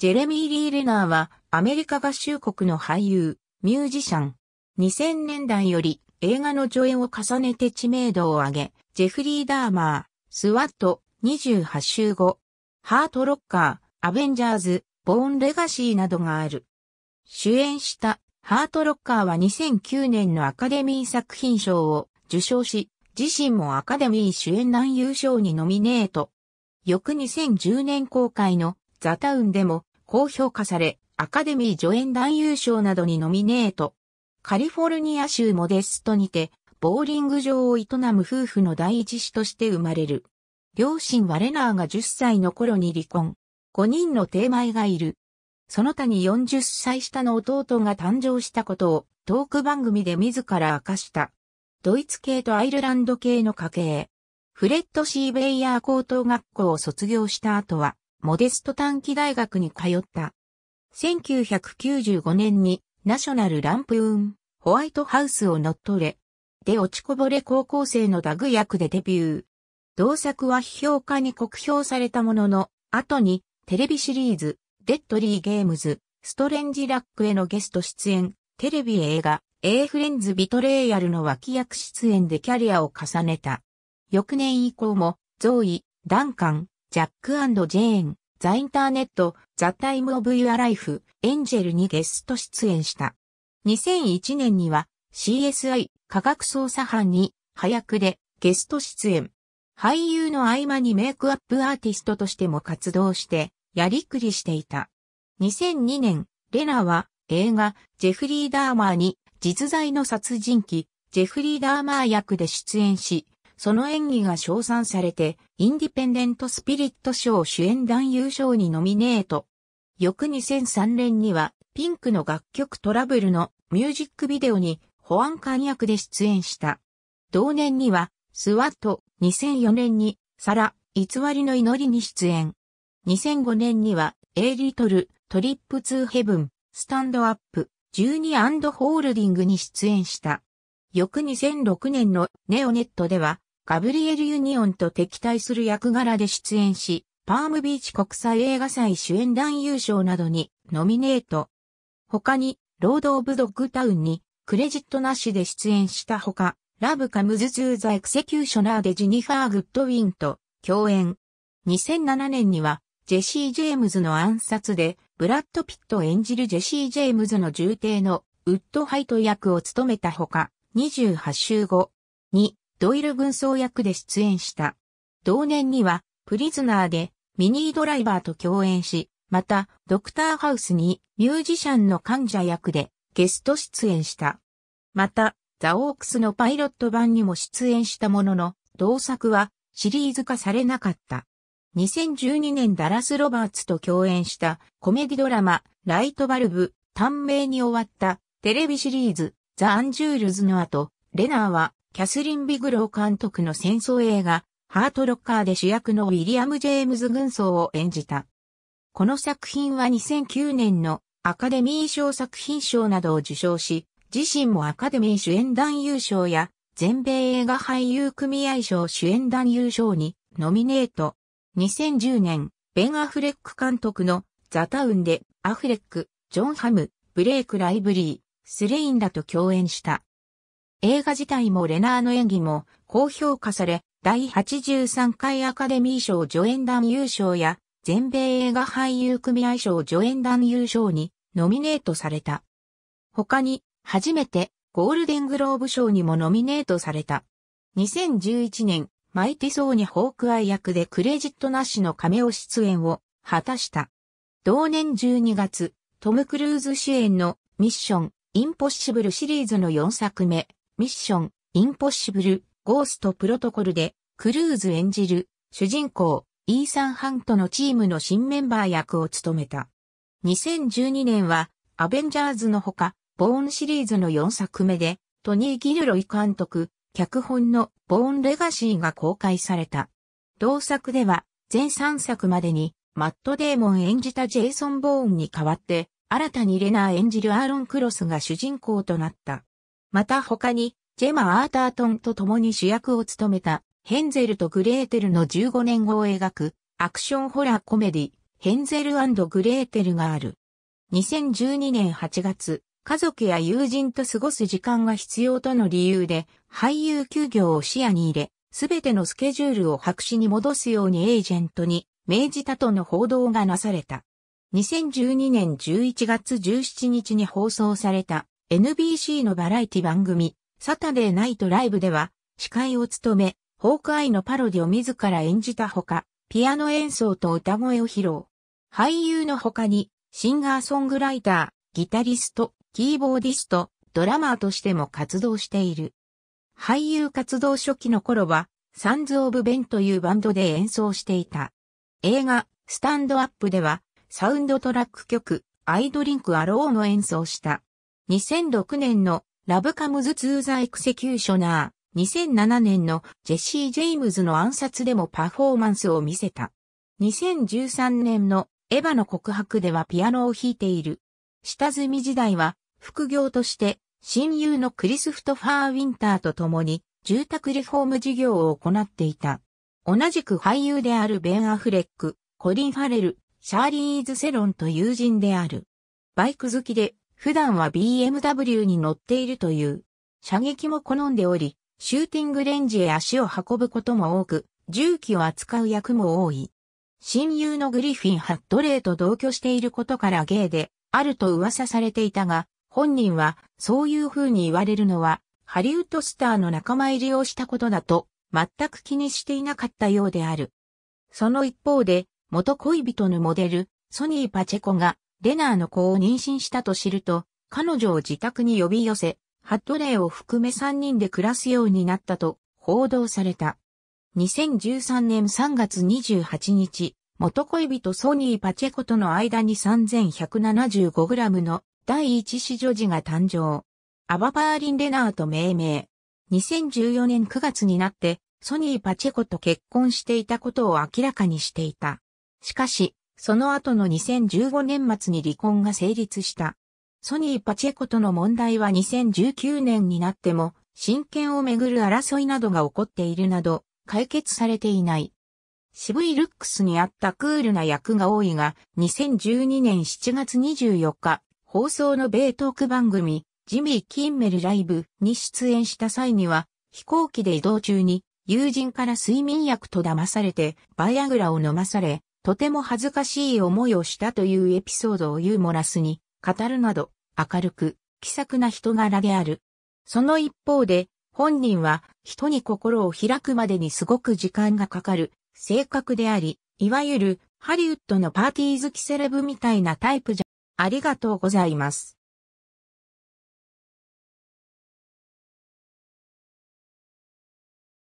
ジェレミー・リー・レナーは、アメリカ合衆国の俳優、ミュージシャン。2000年代より映画の上演を重ねて知名度を上げ、ジェフリー・ダーマー、スワット、28週後、ハート・ロッカー、アベンジャーズ、ボーン・レガシーなどがある。主演したハートロッカーは2009年のアカデミー作品賞を受賞し、自身もアカデミー主演男優賞にノミネート。翌2010年公開のザ・タウンでも高評価され、アカデミー助演男優賞などにノミネート。カリフォルニア州モデストにて、ボーリング場を営む夫婦の第一子として生まれる。両親はレナーが10歳の頃に離婚。5人の定前がいる。その他に40歳下の弟が誕生したことをトーク番組で自ら明かした。ドイツ系とアイルランド系の家系。フレッド・シー・ベイヤー高等学校を卒業した後は、モデスト短期大学に通った。1995年にナショナルランプーン、ホワイトハウスを乗っ取れ、で落ちこぼれ高校生のダグ役でデビュー。同作は批評家に酷評されたものの、後にテレビシリーズ、デッドリーゲームズ、ストレンジラックへのゲスト出演、テレビ映画、A フレンズ・ビトレイヤルの脇役出演でキャリアを重ねた。翌年以降も、ゾーイ、ダンカン、ジャックジェーン、ザ・インターネット、ザ・タイム・オブ・ユア・ライフ、エンジェルにゲスト出演した。2001年には CSI 科学捜査班に早くでゲスト出演。俳優の合間にメイクアップアーティストとしても活動して、やりくりしていた。2002年、レナは映画、ジェフリー・ダーマーに実在の殺人鬼、ジェフリー・ダーマー役で出演し、その演技が称賛されて、インディペンデント・スピリット賞主演男優賞にノミネート。翌2003年には、ピンクの楽曲トラブルのミュージックビデオに保安官役で出演した。同年には、スワット、2004年に、サラ、偽りの祈りに出演。2005年には、エイリトル、トリップツーヘブン、スタンドアップ、12ホールディングに出演した。翌2006年のネオネットでは、ガブリエル・ユニオンと敵対する役柄で出演し、パームビーチ国際映画祭主演男優賞などにノミネート。他に、ロード・オブ・ドッグタウンにクレジットなしで出演したほか、ラブ・カムズ・ツー・ザ・エクセキューショナーでジニファー・グッドウィンと共演。2007年には、ジェシー・ジェームズの暗殺で、ブラッド・ピット演じるジェシー・ジェームズの重帝のウッドハイト役を務めたほか、28週後にドイル軍曹役で出演した。同年には、プリズナーでミニードライバーと共演し、また、ドクターハウスにミュージシャンの患者役でゲスト出演した。また、ザ・オークスのパイロット版にも出演したものの、同作はシリーズ化されなかった。2012年ダラス・ロバーツと共演したコメディドラマ、ライトバルブ、短命に終わったテレビシリーズ、ザ・アンジュールズの後、レナーはキャスリン・ビグロー監督の戦争映画、ハートロッカーで主役のウィリアム・ジェームズ軍曹を演じた。この作品は2009年のアカデミー賞作品賞などを受賞し、自身もアカデミー主演男優賞や全米映画俳優組合賞主演男優賞にノミネート。2010年、ベン・アフレック監督のザ・タウンでアフレック、ジョン・ハム、ブレイク・ライブリー、スレインらと共演した。映画自体もレナーの演技も高評価され、第83回アカデミー賞助演団優勝や、全米映画俳優組合賞助演団優勝にノミネートされた。他に、初めてゴールデングローブ賞にもノミネートされた。2011年、イティソーにホークアイ役でクレジットなしの亀を出演を果たした。同年12月、トム・クルーズ主演のミッション・インポッシブルシリーズの4作目、ミッション、インポッシブル、ゴーストプロトコルで、クルーズ演じる、主人公、イーサン・ハントのチームの新メンバー役を務めた。2012年は、アベンジャーズのほか、ボーンシリーズの4作目で、トニー・ギルロイ監督、脚本のボーン・レガシーが公開された。同作では、全3作までに、マット・デーモン演じたジェイソン・ボーンに代わって、新たにレナー演じるアーロン・クロスが主人公となった。また他に、ジェマ・アータートンと共に主役を務めた、ヘンゼルとグレーテルの15年後を描く、アクションホラーコメディ、ヘンゼルグレーテルがある。2012年8月、家族や友人と過ごす時間が必要との理由で、俳優休業を視野に入れ、すべてのスケジュールを白紙に戻すようにエージェントに命じたとの報道がなされた。2012年11月17日に放送された NBC のバラエティ番組、サタデーナイトライブでは、司会を務め、ホークアイのパロディを自ら演じたほか、ピアノ演奏と歌声を披露。俳優の他に、シンガーソングライター、ギタリスト、キーボーディスト、ドラマーとしても活動している。俳優活動初期の頃は、サンズ・オブ・ベンというバンドで演奏していた。映画、スタンドアップでは、サウンドトラック曲、アイドリンク・アローの演奏した。2006年のラブカムズ・ツー・ザ・エクセキューショナー、2007年のジェシー・ジェイムズの暗殺でもパフォーマンスを見せた。2013年のエヴァの告白ではピアノを弾いている。下積み時代は副業として親友のクリスフト・ファー・ウィンターと共に住宅リフォーム事業を行っていた。同じく俳優であるベン・アフレック、コリン・ファレル、シャーリーズ・セロンと友人である。バイク好きで普段は BMW に乗っているという。射撃も好んでおり、シューティングレンジへ足を運ぶことも多く、銃器を扱う役も多い。親友のグリフィン・ハットレイと同居していることからゲイで、あると噂されていたが、本人は、そういう風に言われるのは、ハリウッドスターの仲間入りをしたことだと、全く気にしていなかったようである。その一方で、元恋人のモデル、ソニー・パチェコが、レナーの子を妊娠したと知ると、彼女を自宅に呼び寄せ、ハットレイを含め3人で暮らすようになったと報道された。2013年3月28日、元恋人ソニー・パチェコとの間に 3175g の第一子女児が誕生。アババーリン・レナーと命名。2014年9月になって、ソニー・パチェコと結婚していたことを明らかにしていた。しかし、その後の2015年末に離婚が成立した。ソニー・パチェコとの問題は2019年になっても、親権をめぐる争いなどが起こっているなど、解決されていない。渋いルックスにあったクールな役が多いが、2012年7月24日、放送の米トーク番組、ジミー・キンメルライブに出演した際には、飛行機で移動中に、友人から睡眠薬と騙されて、バイアグラを飲まされ、とても恥ずかしい思いをしたというエピソードをユーモラスに語るなど、明るく、気さくな人柄である。その一方で、本人は人に心を開くまでにすごく時間がかかる性格であり、いわゆるハリウッドのパーティー好きセレブみたいなタイプじゃ。ありがとうございます。